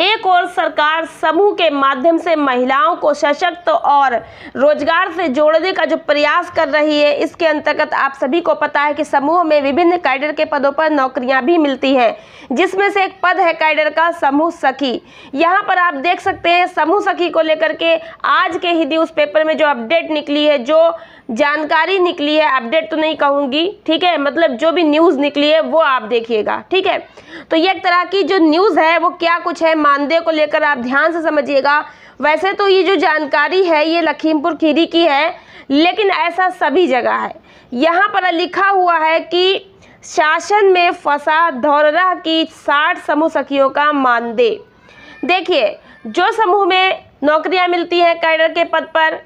एक और सरकार समूह के माध्यम से महिलाओं को सशक्त और रोजगार से जोड़ने का जो प्रयास कर रही है इसके अंतर्गत आप सभी को पता है कि समूह में विभिन्न कैडर के पदों पर नौकरियां भी मिलती हैं जिसमें से एक पद है कैडर का समूह सखी यहाँ पर आप देख सकते हैं समूह सखी को लेकर के आज के ही न्यूज़ पेपर में जो अपडेट निकली है जो जानकारी निकली है अपडेट तो नहीं कहूंगी ठीक है मतलब जो भी न्यूज़ निकली है वो आप देखिएगा ठीक है तो ये एक तरह की जो न्यूज़ है वो क्या कुछ है मानदेय को लेकर आप ध्यान से समझिएगा वैसे तो ये जो जानकारी है ये लखीमपुर खीरी की है लेकिन ऐसा सभी जगह है यहाँ पर लिखा हुआ है कि शासन में फंसा धौररा की साठ समूह सखियों का मानदेय देखिए जो समूह में नौकरियां मिलती हैं कैडर के पद पर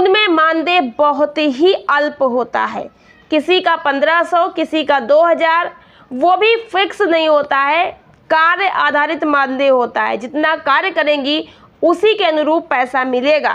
उनमें मानदेय बहुत ही अल्प होता है किसी का पंद्रह सौ किसी का दो हज़ार वो भी फिक्स नहीं होता है कार्य आधारित मानदेय होता है जितना कार्य करेंगी उसी के अनुरूप पैसा मिलेगा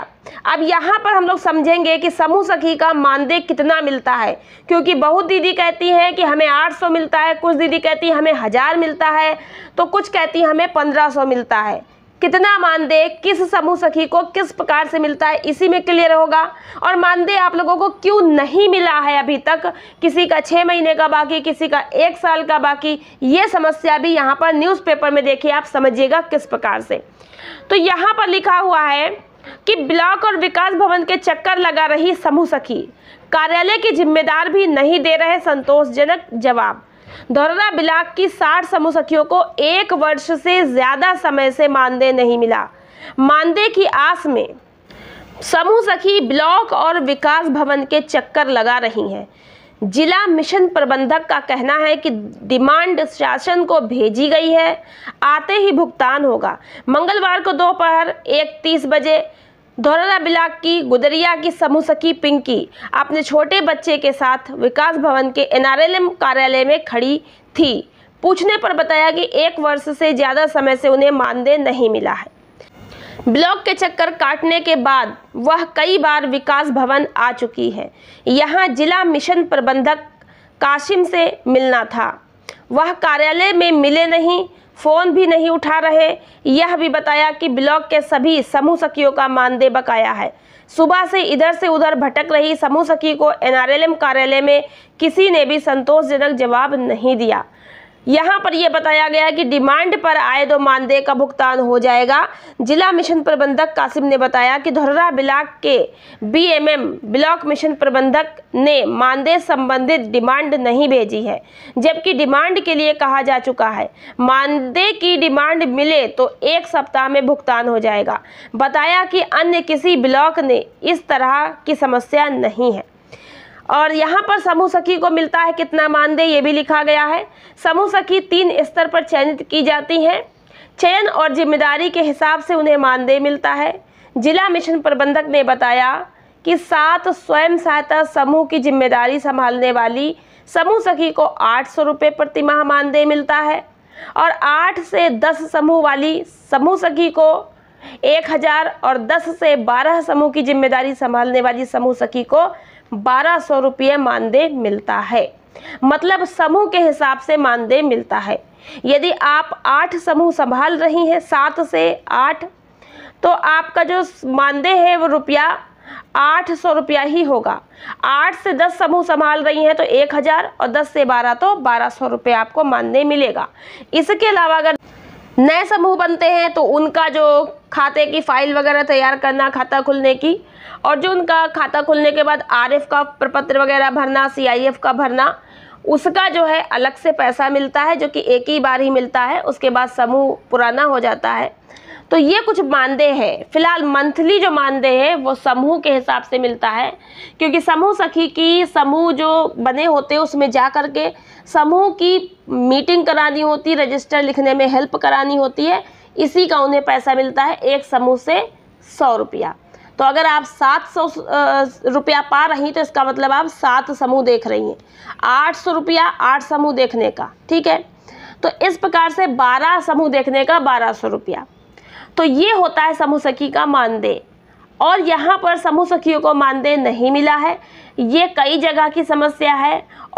अब यहाँ पर हम लोग समझेंगे कि समूह सखी का मानदेय कितना मिलता है क्योंकि बहुत दीदी कहती हैं कि हमें 800 मिलता है कुछ दीदी कहती हैं हमें हज़ार मिलता है तो कुछ कहती हैं हमें 1500 मिलता है कितना मानदेय किस समूह सखी को किस प्रकार से मिलता है इसी में क्लियर होगा और मानदेय आप लोगों को क्यों नहीं मिला है अभी तक किसी का छः महीने का बाकी किसी का एक साल का बाकी ये समस्या भी यहाँ पर न्यूज़पेपर में देखिए आप समझिएगा किस प्रकार से तो यहाँ पर लिखा हुआ है कि ब्लॉक और विकास भवन के चक्कर लगा रही समूह सखी कार्यालय की जिम्मेदार भी नहीं दे रहे संतोषजनक जवाब धौररा ब्लाक की 60 समूह सखियों को एक वर्ष से ज़्यादा समय से मानदेय नहीं मिला मानदेय की आस में समूह सखी ब्लॉक और विकास भवन के चक्कर लगा रही हैं जिला मिशन प्रबंधक का कहना है कि डिमांड शासन को भेजी गई है आते ही भुगतान होगा मंगलवार को दोपहर एक तीस बजे धौररा ब्लाक की गुदरिया की समूह सखी पिंकी अपने छोटे बच्चे के साथ विकास भवन के एनआरएलएम कार्यालय में खड़ी थी पूछने पर बताया कि एक वर्ष से ज़्यादा समय से उन्हें मानदेय नहीं मिला है ब्लॉक के चक्कर काटने के बाद वह कई बार विकास भवन आ चुकी है यहाँ जिला मिशन प्रबंधक काशिम से मिलना था वह कार्यालय में मिले नहीं फ़ोन भी नहीं उठा रहे यह भी बताया कि ब्लॉक के सभी समूह सखियों का मानदेय बकाया है सुबह से इधर से उधर भटक रही समूह सखी को एनआरएलएम कार्यालय में किसी ने भी संतोषजनक जवाब नहीं दिया यहाँ पर यह बताया गया कि डिमांड पर आए दो मानदेय का भुगतान हो जाएगा जिला मिशन प्रबंधक कासिम ने बताया कि धोरा ब्लाक के बीएमएम ब्लॉक मिशन प्रबंधक ने मानदेय संबंधित डिमांड नहीं भेजी है जबकि डिमांड के लिए कहा जा चुका है मानदेय की डिमांड मिले तो एक सप्ताह में भुगतान हो जाएगा बताया कि अन्य किसी ब्लॉक ने इस तरह की समस्या नहीं है और यहाँ पर समूह सखी को मिलता है कितना मानदेय ये भी लिखा गया है समूह सखी तीन स्तर पर चयनित की जाती हैं चयन और जिम्मेदारी के हिसाब से उन्हें मानदेय मिलता है जिला मिशन प्रबंधक ने बताया कि सात स्वयं सहायता समूह की जिम्मेदारी संभालने वाली समूह सखी को आठ सौ रुपये प्रति माह मानदेय मिलता है और आठ से दस समूह वाली समूह सखी को एक हज़ार और दस से बारह समूह की जिम्मेदारी संभालने वाली समूह सखी को बारह सौ रुपये मानदेय मिलता है मतलब समूह के हिसाब से मानदेय मिलता है यदि आप आठ समूह संभाल रही हैं सात से आठ तो आपका जो मानदेय है वो रुपया आठ सौ रुपया ही होगा आठ से दस समूह संभाल रही हैं तो एक हज़ार और दस से बारह तो बारह सौ रुपये आपको मानदेय मिलेगा इसके अलावा अगर नए समूह बनते हैं तो उनका जो खाते की फाइल वगैरह तैयार करना खाता खुलने की और जो उनका खाता खुलने के बाद आरएफ का प्रपत्र वगैरह भरना सीआईएफ का भरना उसका जो है अलग से पैसा मिलता है जो कि एक ही बार ही मिलता है उसके बाद समूह पुराना हो जाता है तो ये कुछ मानदेय है फिलहाल मंथली जो मानदेय है वो समूह के हिसाब से मिलता है क्योंकि समूह सखी की समूह जो बने होते हैं उसमें जा कर के समूह की मीटिंग करानी होती रजिस्टर लिखने में हेल्प करानी होती है इसी का उन्हें पैसा मिलता है एक समूह से सौ रुपया तो अगर आप सात सौ रुपया पा रही तो इसका मतलब आप सात समूह देख रही हैं आठ सौ रुपया आठ समूह देखने का ठीक है तो इस प्रकार से बारह समूह देखने का बारह सौ रुपया तो ये होता है समूह सखी का मानदेय और यहाँ पर समूह सखियों को मानदेय नहीं मिला है ये कई जगह की समस्या है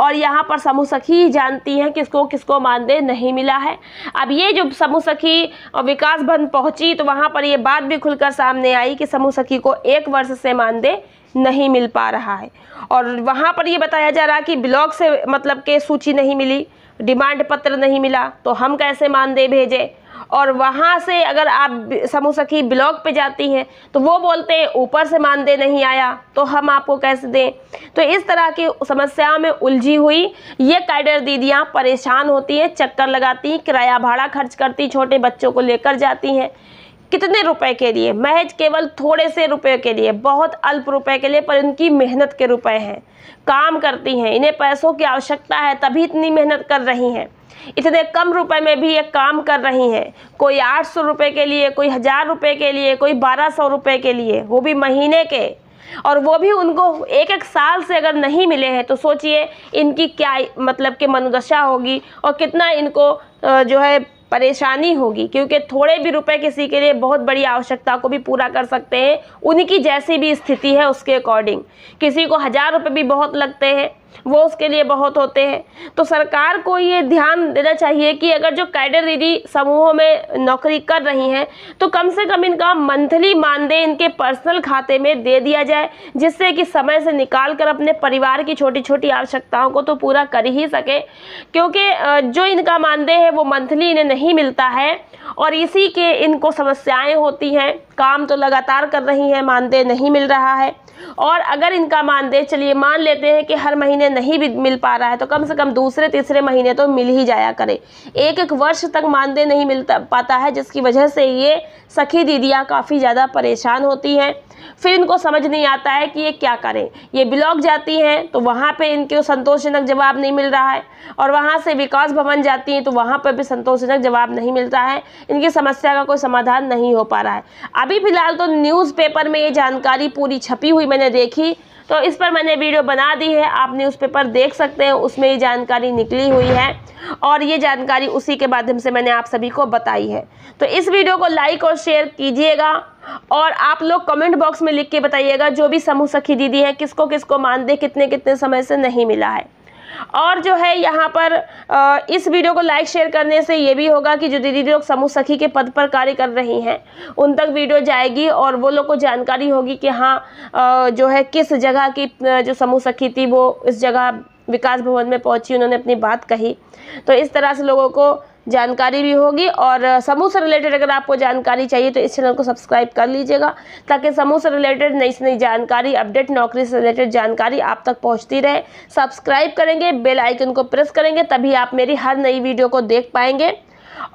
और यहाँ पर समूह सखी जानती हैं किसको किसको मानदेय नहीं मिला है अब ये जो समूह सखी विकास भवन पहुँची तो वहाँ पर ये बात भी खुलकर सामने आई कि समूह सखी को एक वर्ष से मानदेय नहीं मिल पा रहा है और वहाँ पर ये बताया जा रहा कि ब्लॉक से मतलब के सूची नहीं मिली डिमांड पत्र नहीं मिला तो हम कैसे मानदेय भेजें और वहाँ से अगर आप समूह सखी ब्लॉक पे जाती हैं तो वो बोलते हैं ऊपर से मानदेय नहीं आया तो हम आपको कैसे दें तो इस तरह की समस्या में उलझी हुई ये कैडर दीदियाँ परेशान होती हैं चक्कर लगाती हैं किराया भाड़ा खर्च करती छोटे बच्चों को लेकर जाती हैं कितने रुपए के लिए महज केवल थोड़े से रुपए के लिए बहुत अल्प रुपए के लिए पर इनकी मेहनत के रुपए हैं काम करती हैं इन्हें पैसों की आवश्यकता है तभी इतनी मेहनत कर रही हैं इतने कम रुपए में भी ये काम कर रही हैं कोई आठ सौ रुपये के लिए कोई हज़ार रुपये के लिए कोई बारह सौ रुपये के लिए वो भी महीने के और वो भी उनको एक एक साल से अगर नहीं मिले हैं तो सोचिए इनकी क्या मतलब कि मनोदशा होगी और कितना इनको जो है परेशानी होगी क्योंकि थोड़े भी रुपए किसी के लिए बहुत बड़ी आवश्यकता को भी पूरा कर सकते हैं उनकी जैसी भी स्थिति है उसके अकॉर्डिंग किसी को हज़ार रुपये भी बहुत लगते हैं वो उसके लिए बहुत होते हैं तो सरकार को ये ध्यान देना चाहिए कि अगर जो कैडर दीदी समूहों में नौकरी कर रही हैं तो कम से कम इनका मंथली मानदेय इनके पर्सनल खाते में दे दिया जाए जिससे कि समय से निकाल कर अपने परिवार की छोटी छोटी आवश्यकताओं को तो पूरा कर ही सके क्योंकि जो इनका मानदेय है वो मंथली इन्हें नहीं मिलता है और इसी के इनको समस्याएँ होती हैं काम तो लगातार कर रही हैं मानदेय नहीं मिल रहा है और अगर इनका मानदेय चलिए मान लेते हैं कि हर महीने महीने नहीं भी मिल पा रहा है तो कम से कम दूसरे तीसरे महीने तो मिल ही जाया करे एक एक वर्ष तक मानदेय नहीं मिल पाता है जिसकी वजह से ये सखी दीदियाँ काफ़ी ज़्यादा परेशान होती हैं फिर इनको समझ नहीं आता है कि ये क्या करें ये ब्लॉक जाती हैं तो वहाँ पे इनके संतोषजनक जवाब नहीं मिल रहा है और वहाँ से विकास भवन जाती हैं तो वहाँ पर भी संतोषजनक जवाब नहीं मिलता है इनकी समस्या का कोई समाधान नहीं हो पा रहा है अभी फिलहाल तो न्यूज़पेपर में ये जानकारी पूरी छपी हुई मैंने देखी तो इस पर मैंने वीडियो बना दी है आप न्यूज़ न्यूज़पेपर देख सकते हैं उसमें ये जानकारी निकली हुई है और ये जानकारी उसी के माध्यम से मैंने आप सभी को बताई है तो इस वीडियो को लाइक और शेयर कीजिएगा और आप लोग कमेंट बॉक्स में लिख के बताइएगा जो भी समूह सखी दीदी है किसको किसको दे कितने कितने समय से नहीं मिला है और जो है यहाँ पर इस वीडियो को लाइक शेयर करने से ये भी होगा कि जो दीदी लोग समूह सखी के पद पर कार्य कर रही हैं उन तक वीडियो जाएगी और वो लोग को जानकारी होगी कि हाँ जो है किस जगह की जो समूह सखी थी वो इस जगह विकास भवन में पहुंची उन्होंने अपनी बात कही तो इस तरह से लोगों को जानकारी भी होगी और समूह से रिलेटेड अगर आपको जानकारी चाहिए तो इस चैनल को सब्सक्राइब कर लीजिएगा ताकि समूह से रिलेटेड नई से नई जानकारी अपडेट नौकरी से रिलेटेड जानकारी आप तक पहुंचती रहे सब्सक्राइब करेंगे बेल आइकन को प्रेस करेंगे तभी आप मेरी हर नई वीडियो को देख पाएंगे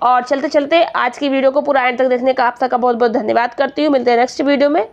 और चलते चलते आज की वीडियो को पूरा एंड तक देखने का आप सबका बहुत बहुत धन्यवाद करती हूँ मिलते हैं नेक्स्ट वीडियो में